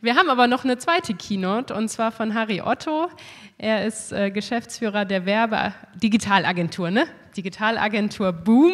Wir haben aber noch eine zweite Keynote und zwar von Harry Otto. Er ist äh, Geschäftsführer der Werbe Digitalagentur, ne? Digitalagentur Boom.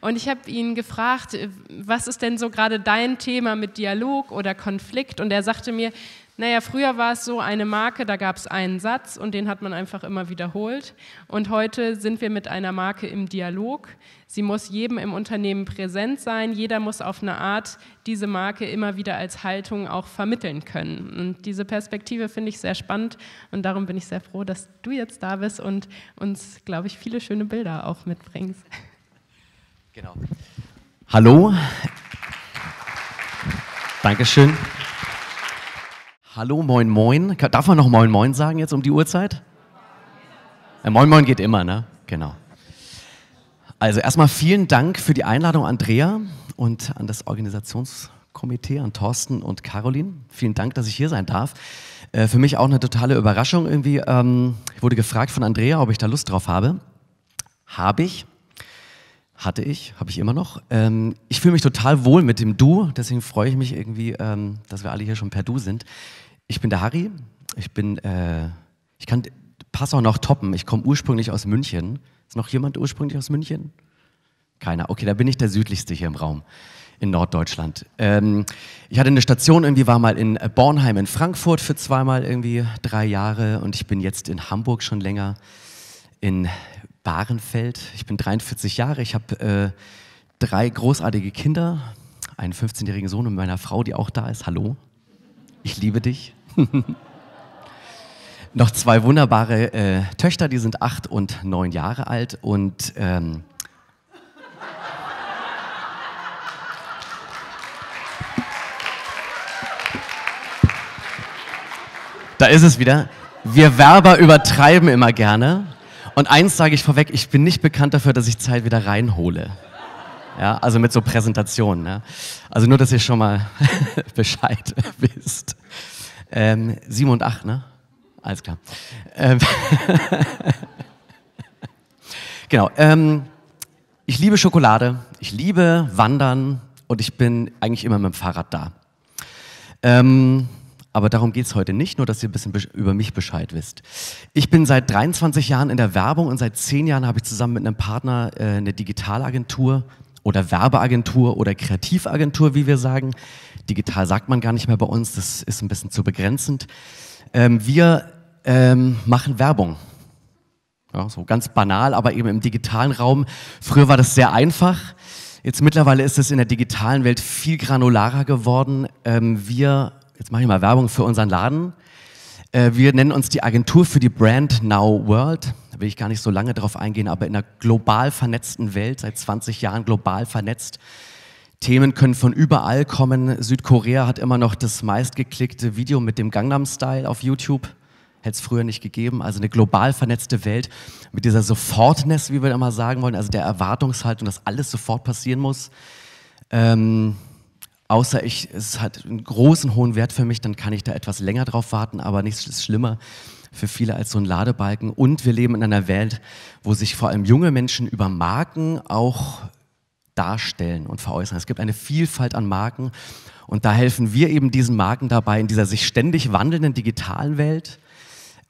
Und ich habe ihn gefragt, äh, was ist denn so gerade dein Thema mit Dialog oder Konflikt? Und er sagte mir, naja, früher war es so eine Marke, da gab es einen Satz und den hat man einfach immer wiederholt. Und heute sind wir mit einer Marke im Dialog. Sie muss jedem im Unternehmen präsent sein. Jeder muss auf eine Art diese Marke immer wieder als Haltung auch vermitteln können. Und diese Perspektive finde ich sehr spannend und darum bin ich sehr froh, dass du jetzt da bist und uns, glaube ich, viele schöne Bilder auch mitbringst. Genau. Hallo. Dankeschön. Hallo, moin, moin. Darf man noch moin, moin sagen jetzt um die Uhrzeit? Ja, äh, moin, moin geht immer, ne? Genau. Also erstmal vielen Dank für die Einladung, Andrea, und an das Organisationskomitee, an Thorsten und Caroline. Vielen Dank, dass ich hier sein darf. Äh, für mich auch eine totale Überraschung irgendwie. Ähm, ich wurde gefragt von Andrea, ob ich da Lust drauf habe. Habe ich. Hatte ich, habe ich immer noch. Ähm, ich fühle mich total wohl mit dem Du, deswegen freue ich mich irgendwie, ähm, dass wir alle hier schon per Du sind. Ich bin der Harry. Ich bin, äh, ich kann Pass auch noch toppen. Ich komme ursprünglich aus München. Ist noch jemand ursprünglich aus München? Keiner. Okay, da bin ich der südlichste hier im Raum in Norddeutschland. Ähm, ich hatte eine Station, irgendwie war mal in Bornheim in Frankfurt für zweimal irgendwie drei Jahre und ich bin jetzt in Hamburg schon länger, in Bahrenfeld. Ich bin 43 Jahre, ich habe äh, drei großartige Kinder, einen 15-jährigen Sohn und meiner Frau, die auch da ist. Hallo ich liebe dich. Noch zwei wunderbare äh, Töchter, die sind acht und neun Jahre alt und ähm, da ist es wieder. Wir Werber übertreiben immer gerne. Und eins sage ich vorweg, ich bin nicht bekannt dafür, dass ich Zeit wieder reinhole. Ja, also mit so Präsentationen. Ja. Ne? Also nur, dass ihr schon mal Bescheid wisst. Ähm, sieben und acht, ne? Alles klar. Ähm, genau. Ähm, ich liebe Schokolade, ich liebe Wandern und ich bin eigentlich immer mit dem Fahrrad da. Ähm, aber darum geht es heute nicht, nur dass ihr ein bisschen über mich Bescheid wisst. Ich bin seit 23 Jahren in der Werbung und seit 10 Jahren habe ich zusammen mit einem Partner äh, eine Digitalagentur, oder Werbeagentur oder Kreativagentur, wie wir sagen. Digital sagt man gar nicht mehr bei uns, das ist ein bisschen zu begrenzend. Ähm, wir ähm, machen Werbung. Ja, so ganz banal, aber eben im digitalen Raum. Früher war das sehr einfach. Jetzt mittlerweile ist es in der digitalen Welt viel granularer geworden. Ähm, wir, jetzt mache ich mal Werbung für unseren Laden. Äh, wir nennen uns die Agentur für die Brand Now World da will ich gar nicht so lange darauf eingehen, aber in einer global vernetzten Welt, seit 20 Jahren global vernetzt, Themen können von überall kommen. Südkorea hat immer noch das meistgeklickte Video mit dem Gangnam Style auf YouTube. Hätte es früher nicht gegeben. Also eine global vernetzte Welt mit dieser Sofortness, wie wir immer sagen wollen, also der Erwartungshaltung, dass alles sofort passieren muss. Ähm, außer ich, es hat einen großen, hohen Wert für mich, dann kann ich da etwas länger drauf warten, aber nichts ist schlimmer, für viele als so ein Ladebalken. Und wir leben in einer Welt, wo sich vor allem junge Menschen über Marken auch darstellen und veräußern. Es gibt eine Vielfalt an Marken und da helfen wir eben diesen Marken dabei, in dieser sich ständig wandelnden digitalen Welt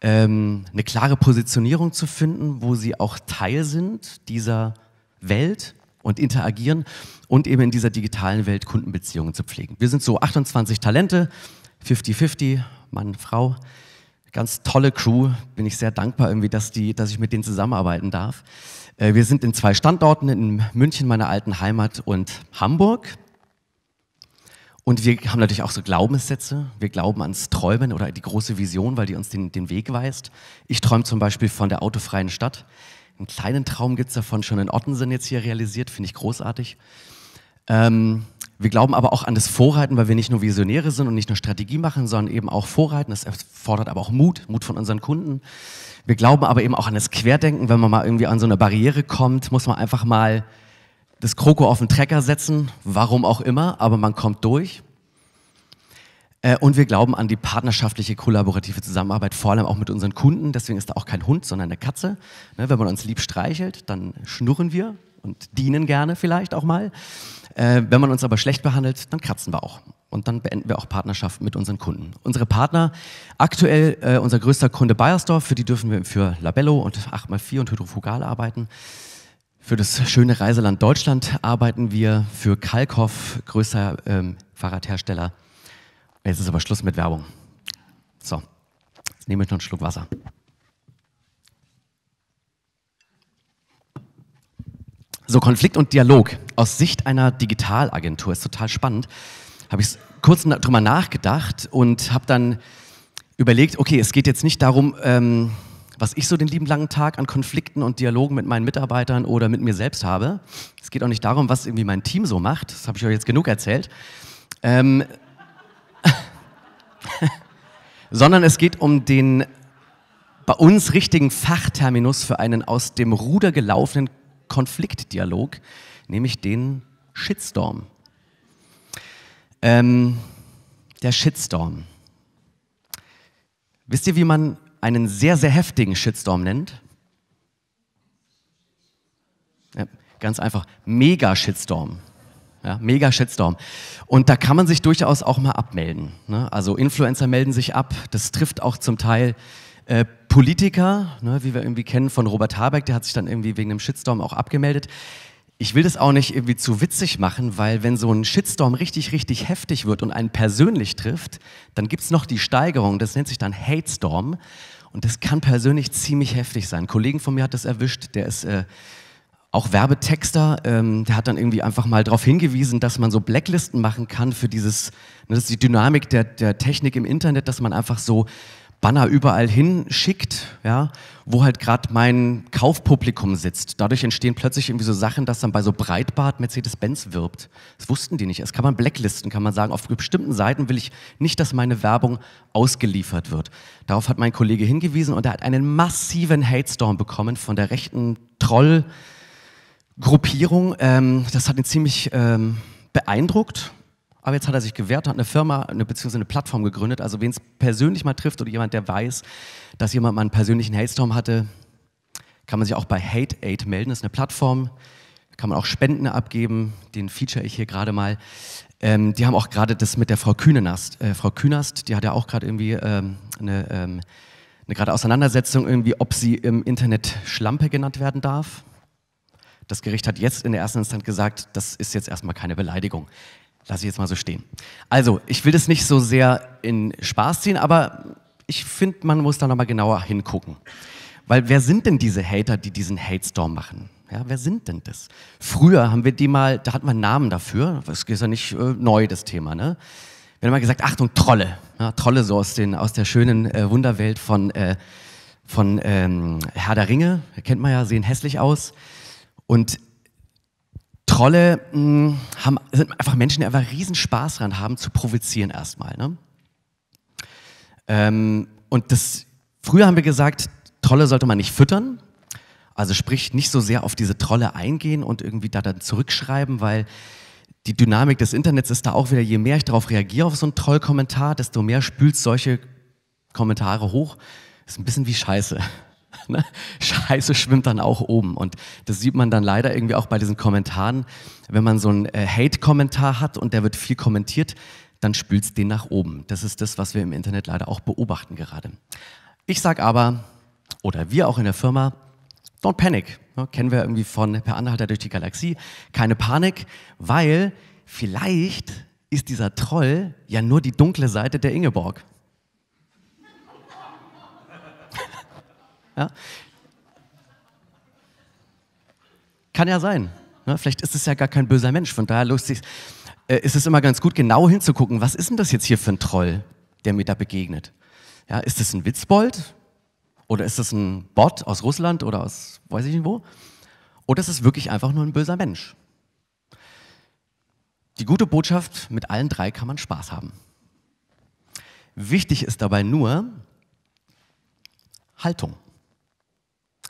ähm, eine klare Positionierung zu finden, wo sie auch Teil sind dieser Welt und interagieren und eben in dieser digitalen Welt Kundenbeziehungen zu pflegen. Wir sind so 28 Talente, 50-50, Mann, Frau ganz tolle Crew. Bin ich sehr dankbar irgendwie, dass, die, dass ich mit denen zusammenarbeiten darf. Äh, wir sind in zwei Standorten, in München, meiner alten Heimat, und Hamburg. Und wir haben natürlich auch so Glaubenssätze. Wir glauben ans Träumen oder die große Vision, weil die uns den, den Weg weist. Ich träume zum Beispiel von der autofreien Stadt. Einen kleinen Traum gibt es davon schon in Ottensen jetzt hier realisiert, finde ich großartig. Ähm, wir glauben aber auch an das Vorreiten, weil wir nicht nur Visionäre sind und nicht nur Strategie machen, sondern eben auch Vorreiten. Das erfordert aber auch Mut, Mut von unseren Kunden. Wir glauben aber eben auch an das Querdenken. Wenn man mal irgendwie an so eine Barriere kommt, muss man einfach mal das Kroko auf den Trecker setzen, warum auch immer, aber man kommt durch. Äh, und wir glauben an die partnerschaftliche, kollaborative Zusammenarbeit, vor allem auch mit unseren Kunden. Deswegen ist da auch kein Hund, sondern eine Katze. Ne, wenn man uns lieb streichelt, dann schnurren wir und dienen gerne vielleicht auch mal. Äh, wenn man uns aber schlecht behandelt, dann kratzen wir auch. Und dann beenden wir auch Partnerschaften mit unseren Kunden. Unsere Partner, aktuell äh, unser größter Kunde Bayersdorf, für die dürfen wir für Labello und 8x4 und Hydrofugal arbeiten. Für das schöne Reiseland Deutschland arbeiten wir für Kalkhoff, größter ähm, Fahrradhersteller. Jetzt ist aber Schluss mit Werbung. So, jetzt nehme ich noch einen Schluck Wasser. So, Konflikt und Dialog aus Sicht einer Digitalagentur ist total spannend. Habe ich kurz drüber nachgedacht und habe dann überlegt, okay, es geht jetzt nicht darum, ähm, was ich so den lieben langen Tag an Konflikten und Dialogen mit meinen Mitarbeitern oder mit mir selbst habe. Es geht auch nicht darum, was irgendwie mein Team so macht. Das habe ich euch jetzt genug erzählt. Ähm, sondern es geht um den bei uns richtigen Fachterminus für einen aus dem Ruder gelaufenen Konfliktdialog, nämlich den Shitstorm. Ähm, der Shitstorm. Wisst ihr, wie man einen sehr, sehr heftigen Shitstorm nennt? Ja, ganz einfach, Mega-Shitstorm. Ja, mega Shitstorm. Und da kann man sich durchaus auch mal abmelden. Ne? Also Influencer melden sich ab, das trifft auch zum Teil äh, Politiker, ne, wie wir irgendwie kennen von Robert Habeck, der hat sich dann irgendwie wegen einem Shitstorm auch abgemeldet. Ich will das auch nicht irgendwie zu witzig machen, weil wenn so ein Shitstorm richtig, richtig heftig wird und einen persönlich trifft, dann gibt es noch die Steigerung, das nennt sich dann Hatestorm und das kann persönlich ziemlich heftig sein. Ein Kollegen von mir hat das erwischt, der ist äh, auch Werbetexter, ähm, der hat dann irgendwie einfach mal darauf hingewiesen, dass man so Blacklisten machen kann für dieses, ne, das ist die Dynamik der, der Technik im Internet, dass man einfach so Banner überall hin schickt, ja, wo halt gerade mein Kaufpublikum sitzt. Dadurch entstehen plötzlich irgendwie so Sachen, dass dann bei so Breitbart Mercedes-Benz wirbt. Das wussten die nicht. Das kann man blacklisten, kann man sagen, auf bestimmten Seiten will ich nicht, dass meine Werbung ausgeliefert wird. Darauf hat mein Kollege hingewiesen und er hat einen massiven Hate-Storm bekommen von der rechten Trollgruppierung. Ähm, das hat ihn ziemlich ähm, beeindruckt aber jetzt hat er sich gewehrt, hat eine Firma eine, bzw. eine Plattform gegründet. Also wen es persönlich mal trifft oder jemand, der weiß, dass jemand mal einen persönlichen Hate-Storm hatte, kann man sich auch bei Hate Aid melden. Das ist eine Plattform, da kann man auch Spenden abgeben. Den feature ich hier gerade mal. Ähm, die haben auch gerade das mit der Frau Kühnenast. Äh, Frau Kühnast, die hat ja auch gerade irgendwie ähm, eine, ähm, eine gerade Auseinandersetzung, irgendwie, ob sie im Internet Schlampe genannt werden darf. Das Gericht hat jetzt in der ersten Instanz gesagt, das ist jetzt erstmal keine Beleidigung lasse ich jetzt mal so stehen. Also, ich will das nicht so sehr in Spaß ziehen, aber ich finde, man muss da nochmal genauer hingucken. Weil wer sind denn diese Hater, die diesen Hate-Storm machen? Ja, wer sind denn das? Früher haben wir die mal, da hat man Namen dafür, das ist ja nicht äh, neu, das Thema, ne? Wir haben immer gesagt, Achtung, Trolle. Ja, Trolle so aus, den, aus der schönen äh, Wunderwelt von, äh, von ähm, Herr der Ringe, kennt man ja, sehen hässlich aus. Und Trolle mh, hm, haben, sind einfach Menschen, die einfach riesen Spaß dran haben, zu provozieren erstmal. Ne? Ähm, und das, früher haben wir gesagt, Trolle sollte man nicht füttern. Also sprich, nicht so sehr auf diese Trolle eingehen und irgendwie da dann zurückschreiben, weil die Dynamik des Internets ist da auch wieder, je mehr ich darauf reagiere auf so einen Trollkommentar, desto mehr spült solche Kommentare hoch. Ist ein bisschen wie Scheiße. Ne? Scheiße schwimmt dann auch oben. Und das sieht man dann leider irgendwie auch bei diesen Kommentaren. Wenn man so einen äh, Hate-Kommentar hat und der wird viel kommentiert, dann spült es den nach oben. Das ist das, was wir im Internet leider auch beobachten gerade. Ich sage aber, oder wir auch in der Firma, don't panic. Ne? Kennen wir irgendwie von Per Anhalter durch die Galaxie. Keine Panik, weil vielleicht ist dieser Troll ja nur die dunkle Seite der Ingeborg. Ja? Kann ja sein. Ne? Vielleicht ist es ja gar kein böser Mensch. Von daher lustig, äh, ist es immer ganz gut, genau hinzugucken, was ist denn das jetzt hier für ein Troll, der mir da begegnet? Ja, ist es ein Witzbold? Oder ist es ein Bot aus Russland oder aus weiß ich nicht wo? Oder ist es wirklich einfach nur ein böser Mensch? Die gute Botschaft, mit allen drei kann man Spaß haben. Wichtig ist dabei nur Haltung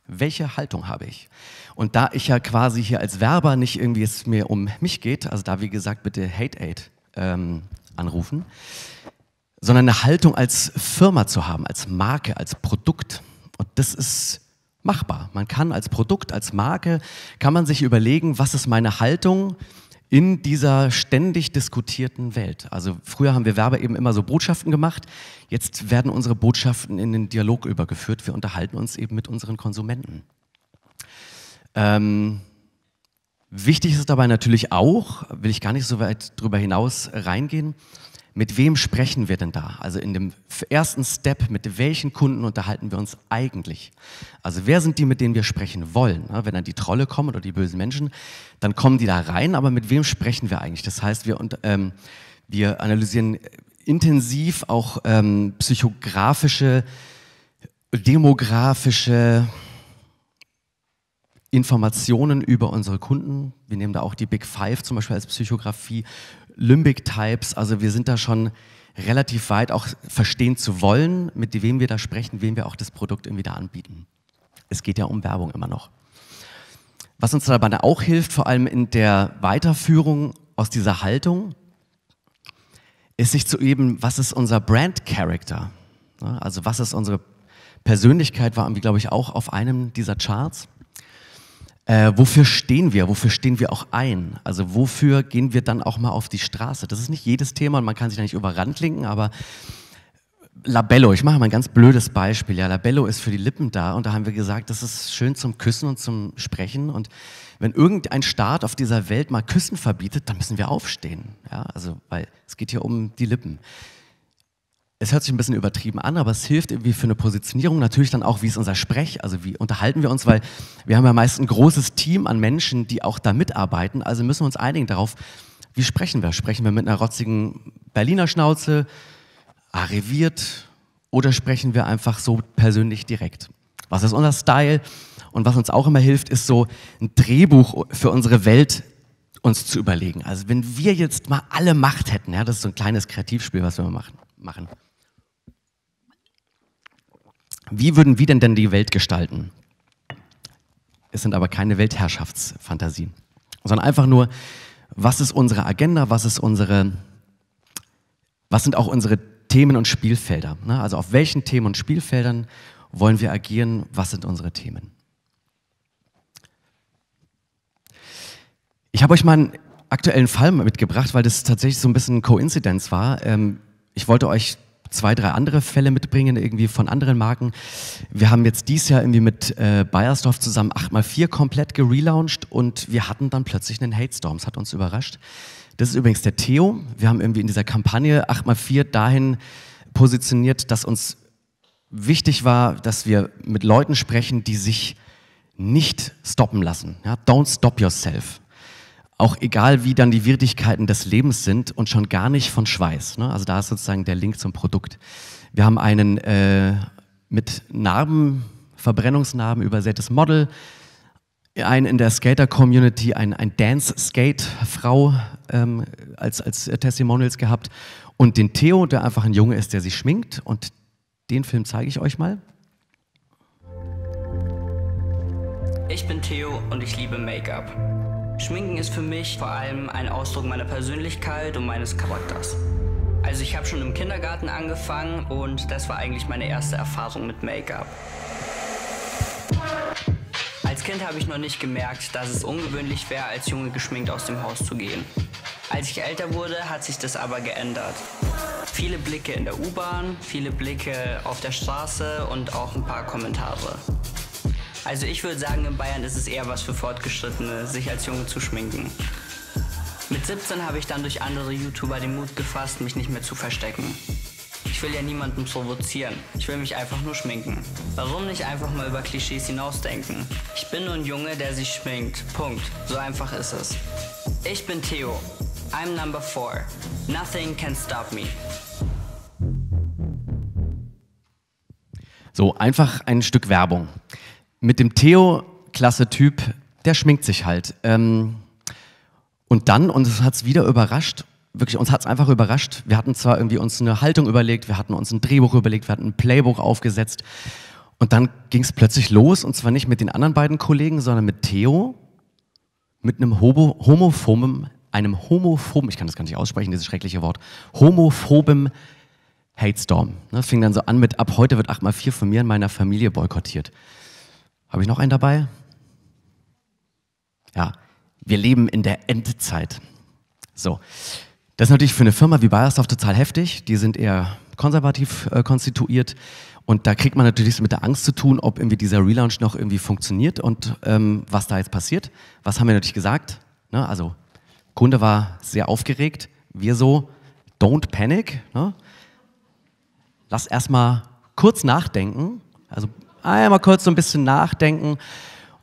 welche Haltung habe ich? Und da ich ja quasi hier als Werber nicht irgendwie es mir um mich geht, also da wie gesagt bitte Hate Aid ähm, anrufen, sondern eine Haltung als Firma zu haben, als Marke, als Produkt. Und das ist machbar. Man kann als Produkt, als Marke, kann man sich überlegen, was ist meine Haltung, in dieser ständig diskutierten Welt. Also früher haben wir Werbe eben immer so Botschaften gemacht, jetzt werden unsere Botschaften in den Dialog übergeführt, wir unterhalten uns eben mit unseren Konsumenten. Ähm, wichtig ist dabei natürlich auch, will ich gar nicht so weit drüber hinaus reingehen, mit wem sprechen wir denn da? Also in dem ersten Step, mit welchen Kunden unterhalten wir uns eigentlich? Also wer sind die, mit denen wir sprechen wollen? Wenn dann die Trolle kommen oder die bösen Menschen, dann kommen die da rein, aber mit wem sprechen wir eigentlich? Das heißt, wir, ähm, wir analysieren äh, intensiv auch ähm, psychografische, demografische Informationen über unsere Kunden. Wir nehmen da auch die Big Five zum Beispiel als Psychografie Limbic Types. Also wir sind da schon relativ weit, auch verstehen zu wollen, mit wem wir da sprechen, wem wir auch das Produkt irgendwie da anbieten. Es geht ja um Werbung immer noch. Was uns dabei auch hilft, vor allem in der Weiterführung aus dieser Haltung, ist sich zu eben, was ist unser Brand Character? Also was ist unsere Persönlichkeit, war irgendwie, glaube ich, auch auf einem dieser Charts. Äh, wofür stehen wir? Wofür stehen wir auch ein? Also wofür gehen wir dann auch mal auf die Straße? Das ist nicht jedes Thema und man kann sich da nicht überrannt linken, aber Labello, ich mache mal ein ganz blödes Beispiel. Ja, Labello ist für die Lippen da und da haben wir gesagt, das ist schön zum Küssen und zum Sprechen. Und wenn irgendein Staat auf dieser Welt mal Küssen verbietet, dann müssen wir aufstehen. Ja, also, weil es geht hier um die Lippen es hört sich ein bisschen übertrieben an, aber es hilft irgendwie für eine Positionierung. Natürlich dann auch, wie ist unser Sprech, also wie unterhalten wir uns, weil wir haben ja meist ein großes Team an Menschen, die auch da mitarbeiten. Also müssen wir uns einigen darauf, wie sprechen wir? Sprechen wir mit einer rotzigen Berliner Schnauze, arriviert oder sprechen wir einfach so persönlich direkt? Was ist unser Style? Und was uns auch immer hilft, ist so ein Drehbuch für unsere Welt uns zu überlegen. Also wenn wir jetzt mal alle Macht hätten, ja, das ist so ein kleines Kreativspiel, was wir machen. machen wie würden wir denn denn die Welt gestalten? Es sind aber keine Weltherrschaftsfantasien, sondern einfach nur, was ist unsere Agenda, was ist unsere, was sind auch unsere Themen und Spielfelder? Ne? Also auf welchen Themen und Spielfeldern wollen wir agieren, was sind unsere Themen? Ich habe euch mal einen aktuellen Fall mitgebracht, weil das tatsächlich so ein bisschen Koinzidenz war. Ähm, ich wollte euch zwei, drei andere Fälle mitbringen, irgendwie von anderen Marken. Wir haben jetzt dieses Jahr irgendwie mit äh, Bayersdorf zusammen 8x4 komplett gerelauncht und wir hatten dann plötzlich einen Hate-Storm. Das hat uns überrascht. Das ist übrigens der Theo. Wir haben irgendwie in dieser Kampagne 8x4 dahin positioniert, dass uns wichtig war, dass wir mit Leuten sprechen, die sich nicht stoppen lassen. Ja? Don't stop yourself auch egal wie dann die Wirklichkeiten des Lebens sind und schon gar nicht von Schweiß. Ne? Also da ist sozusagen der Link zum Produkt. Wir haben einen äh, mit Narben, Verbrennungsnarben übersätes Model, einen in der Skater-Community, ein, ein Dance-Skate-Frau ähm, als, als Testimonials gehabt und den Theo, der einfach ein Junge ist, der sich schminkt und den Film zeige ich euch mal. Ich bin Theo und ich liebe Make-up. Schminken ist für mich vor allem ein Ausdruck meiner Persönlichkeit und meines Charakters. Also ich habe schon im Kindergarten angefangen und das war eigentlich meine erste Erfahrung mit Make-up. Als Kind habe ich noch nicht gemerkt, dass es ungewöhnlich wäre, als Junge geschminkt aus dem Haus zu gehen. Als ich älter wurde, hat sich das aber geändert. Viele Blicke in der U-Bahn, viele Blicke auf der Straße und auch ein paar Kommentare. Also ich würde sagen, in Bayern ist es eher was für Fortgeschrittene, sich als Junge zu schminken. Mit 17 habe ich dann durch andere YouTuber den Mut gefasst, mich nicht mehr zu verstecken. Ich will ja niemanden provozieren. Ich will mich einfach nur schminken. Warum nicht einfach mal über Klischees hinausdenken? Ich bin nur ein Junge, der sich schminkt. Punkt. So einfach ist es. Ich bin Theo. I'm number four. Nothing can stop me. So, einfach ein Stück Werbung mit dem Theo-Klasse-Typ, der schminkt sich halt. Ähm, und dann, und es hat es wieder überrascht, wirklich, uns hat es einfach überrascht. Wir hatten zwar irgendwie uns eine Haltung überlegt, wir hatten uns ein Drehbuch überlegt, wir hatten ein Playbook aufgesetzt. Und dann ging es plötzlich los, und zwar nicht mit den anderen beiden Kollegen, sondern mit Theo, mit einem Hobo, homophoben, einem homophoben, ich kann das gar nicht aussprechen, dieses schreckliche Wort, homophoben Hate Storm. Ne, fing dann so an mit, ab heute wird 8x4 von mir in meiner Familie boykottiert. Habe ich noch einen dabei? Ja, wir leben in der Endzeit. So, das ist natürlich für eine Firma wie Bayersdorf total heftig. Die sind eher konservativ äh, konstituiert. Und da kriegt man natürlich mit der Angst zu tun, ob irgendwie dieser Relaunch noch irgendwie funktioniert und ähm, was da jetzt passiert. Was haben wir natürlich gesagt? Ne, also, Kunde war sehr aufgeregt. Wir so, don't panic. Ne? Lass erstmal kurz nachdenken. Also einmal kurz so ein bisschen nachdenken.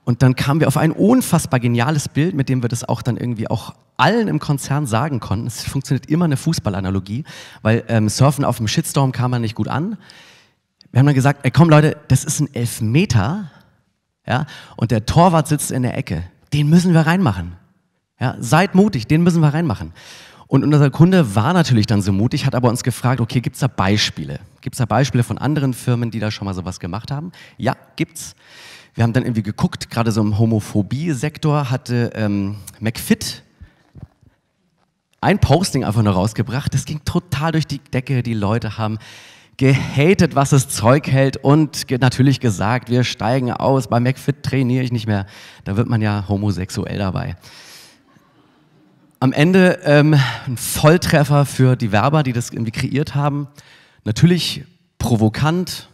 Und dann kamen wir auf ein unfassbar geniales Bild, mit dem wir das auch dann irgendwie auch allen im Konzern sagen konnten. Es funktioniert immer eine Fußballanalogie, weil ähm, Surfen auf dem Shitstorm kam man nicht gut an. Wir haben dann gesagt, ey, komm Leute, das ist ein Elfmeter, ja, und der Torwart sitzt in der Ecke. Den müssen wir reinmachen. Ja, seid mutig, den müssen wir reinmachen. Und unser Kunde war natürlich dann so mutig, hat aber uns gefragt, okay, gibt es da Beispiele? Gibt es da Beispiele von anderen Firmen, die da schon mal sowas gemacht haben? Ja, gibt's. Wir haben dann irgendwie geguckt, gerade so im Homophobie-Sektor hatte ähm, McFit ein Posting einfach nur rausgebracht. Das ging total durch die Decke. Die Leute haben gehatet, was das Zeug hält und ge natürlich gesagt, wir steigen aus, bei McFit trainiere ich nicht mehr. Da wird man ja homosexuell dabei. Am Ende ähm, ein Volltreffer für die Werber, die das irgendwie kreiert haben. Natürlich provokant,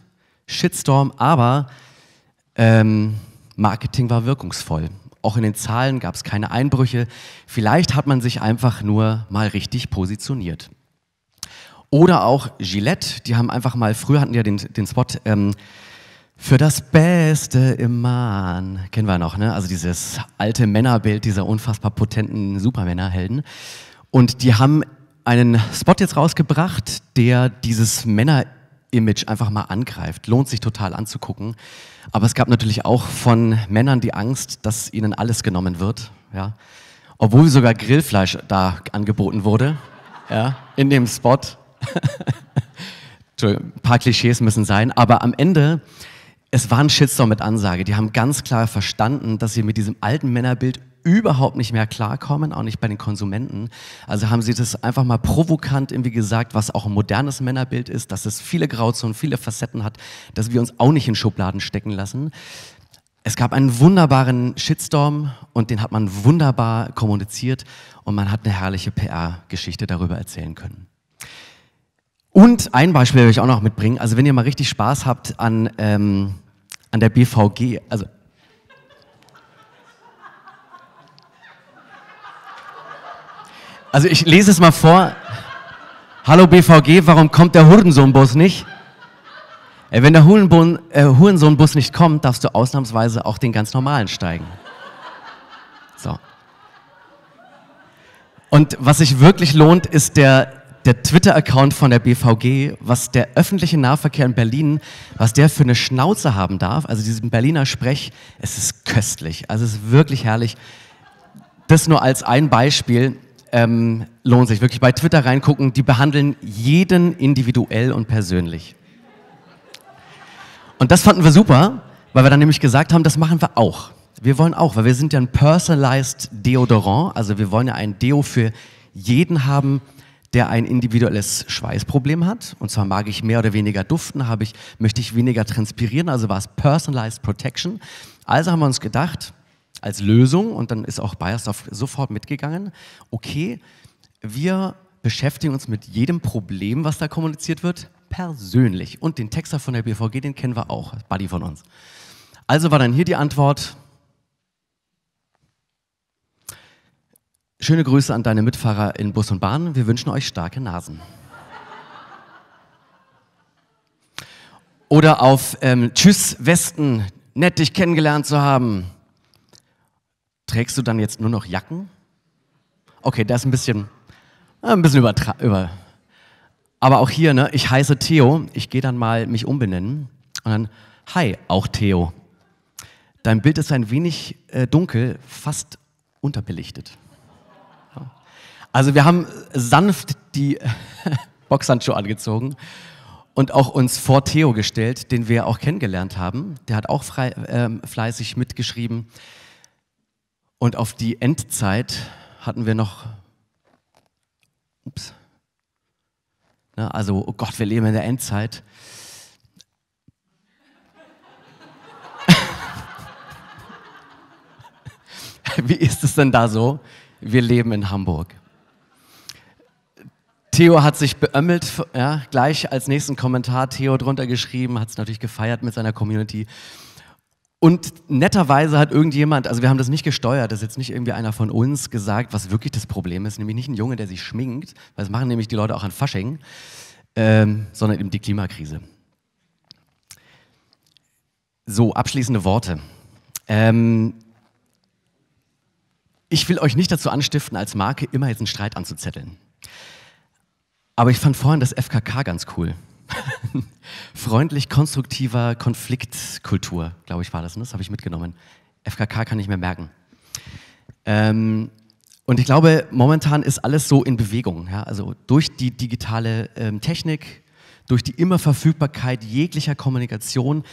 Shitstorm, aber ähm, Marketing war wirkungsvoll. Auch in den Zahlen gab es keine Einbrüche. Vielleicht hat man sich einfach nur mal richtig positioniert. Oder auch Gillette, die haben einfach mal, früher hatten die ja den, den Spot ähm, für das Beste im Mann. Kennen wir noch, ne? Also dieses alte Männerbild dieser unfassbar potenten Supermännerhelden. Und die haben einen Spot jetzt rausgebracht, der dieses Männer-Image einfach mal angreift. Lohnt sich total anzugucken. Aber es gab natürlich auch von Männern die Angst, dass ihnen alles genommen wird. Ja? Obwohl sogar Grillfleisch da angeboten wurde. Ja? In dem Spot. Ein paar Klischees müssen sein. Aber am Ende es war ein Shitstorm mit Ansage. Die haben ganz klar verstanden, dass sie mit diesem alten Männerbild überhaupt nicht mehr klarkommen, auch nicht bei den Konsumenten. Also haben sie das einfach mal provokant irgendwie gesagt, was auch ein modernes Männerbild ist, dass es viele Grauzonen, viele Facetten hat, dass wir uns auch nicht in Schubladen stecken lassen. Es gab einen wunderbaren Shitstorm und den hat man wunderbar kommuniziert und man hat eine herrliche PR-Geschichte darüber erzählen können. Und ein Beispiel will ich auch noch mitbringen. Also wenn ihr mal richtig Spaß habt an, ähm, an der BVG, also Also ich lese es mal vor. Hallo BVG, warum kommt der Hurensohnbus nicht? Äh, wenn der Hurenbun, äh, Hurensohnbus nicht kommt, darfst du ausnahmsweise auch den ganz normalen steigen. So. Und was sich wirklich lohnt, ist der der Twitter-Account von der BVG, was der öffentliche Nahverkehr in Berlin, was der für eine Schnauze haben darf, also diesen Berliner Sprech, es ist köstlich, also es ist wirklich herrlich. Das nur als ein Beispiel. Ähm, lohnt sich wirklich bei Twitter reingucken. Die behandeln jeden individuell und persönlich. Und das fanden wir super, weil wir dann nämlich gesagt haben, das machen wir auch. Wir wollen auch, weil wir sind ja ein Personalized Deodorant, also wir wollen ja ein Deo für jeden haben, der ein individuelles Schweißproblem hat. Und zwar mag ich mehr oder weniger duften, habe ich, möchte ich weniger transpirieren, also war es Personalized Protection. Also haben wir uns gedacht, als Lösung, und dann ist auch Bayersdorf sofort mitgegangen, okay, wir beschäftigen uns mit jedem Problem, was da kommuniziert wird, persönlich. Und den Texter von der BVG, den kennen wir auch, Buddy von uns. Also war dann hier die Antwort, Schöne Grüße an deine Mitfahrer in Bus und Bahn. Wir wünschen euch starke Nasen. Oder auf ähm, Tschüss Westen, nett dich kennengelernt zu haben. Trägst du dann jetzt nur noch Jacken? Okay, das ist ein bisschen, äh, ein bisschen übertra über. Aber auch hier, ne? Ich heiße Theo. Ich gehe dann mal mich umbenennen und dann Hi, auch Theo. Dein Bild ist ein wenig äh, dunkel, fast unterbelichtet. Also wir haben sanft die Boxhandschuhe angezogen und auch uns vor Theo gestellt, den wir auch kennengelernt haben. Der hat auch frei, ähm, fleißig mitgeschrieben. Und auf die Endzeit hatten wir noch. Ups. Na, ne, also, oh Gott, wir leben in der Endzeit. Wie ist es denn da so? Wir leben in Hamburg. Theo hat sich beömmelt, ja, gleich als nächsten Kommentar Theo drunter geschrieben, hat es natürlich gefeiert mit seiner Community. Und netterweise hat irgendjemand, also wir haben das nicht gesteuert, das ist jetzt nicht irgendwie einer von uns gesagt, was wirklich das Problem ist, nämlich nicht ein Junge, der sich schminkt, weil das machen nämlich die Leute auch an Fasching, ähm, sondern eben die Klimakrise. So, abschließende Worte. Ähm, ich will euch nicht dazu anstiften, als Marke immer jetzt einen Streit anzuzetteln. Aber ich fand vorhin das FKK ganz cool. Freundlich konstruktiver Konfliktkultur, glaube ich, war das. Ne? Das habe ich mitgenommen. FKK kann ich mir merken. Ähm, und ich glaube, momentan ist alles so in Bewegung. Ja? Also durch die digitale ähm, Technik, durch die immer Verfügbarkeit jeglicher Kommunikation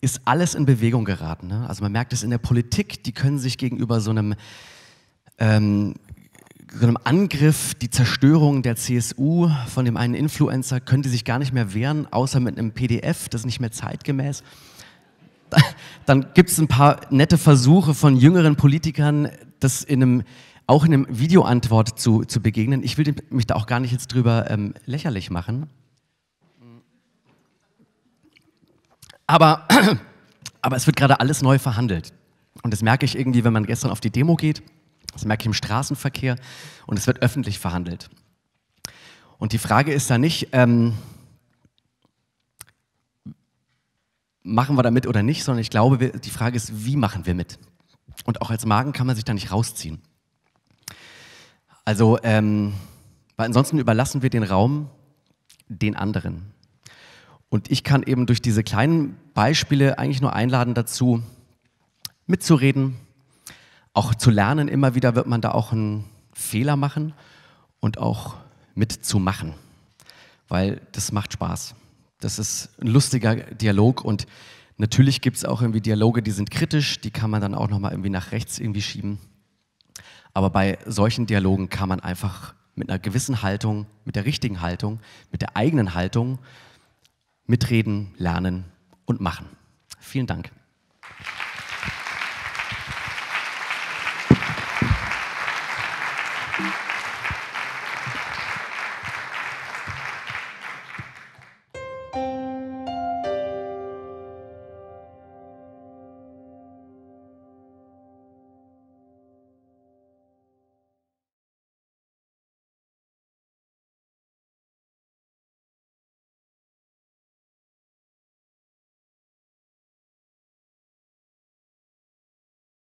ist alles in Bewegung geraten. Ne? Also man merkt es in der Politik, die können sich gegenüber so einem ähm, so einem Angriff, die Zerstörung der CSU von dem einen Influencer, können die sich gar nicht mehr wehren, außer mit einem PDF, das ist nicht mehr zeitgemäß. Dann gibt es ein paar nette Versuche von jüngeren Politikern, das in einem, auch in einem Videoantwort zu, zu begegnen. Ich will mich da auch gar nicht jetzt drüber ähm, lächerlich machen. Aber, aber es wird gerade alles neu verhandelt. Und das merke ich irgendwie, wenn man gestern auf die Demo geht das merke ich im Straßenverkehr und es wird öffentlich verhandelt. Und die Frage ist da nicht, ähm, machen wir da mit oder nicht, sondern ich glaube, die Frage ist, wie machen wir mit? Und auch als Magen kann man sich da nicht rausziehen. Also, ähm, weil ansonsten überlassen wir den Raum den anderen. Und ich kann eben durch diese kleinen Beispiele eigentlich nur einladen dazu, mitzureden, auch zu lernen, immer wieder wird man da auch einen Fehler machen und auch mitzumachen, weil das macht Spaß. Das ist ein lustiger Dialog und natürlich gibt es auch irgendwie Dialoge, die sind kritisch, die kann man dann auch nochmal irgendwie nach rechts irgendwie schieben. Aber bei solchen Dialogen kann man einfach mit einer gewissen Haltung, mit der richtigen Haltung, mit der eigenen Haltung mitreden, lernen und machen. Vielen Dank.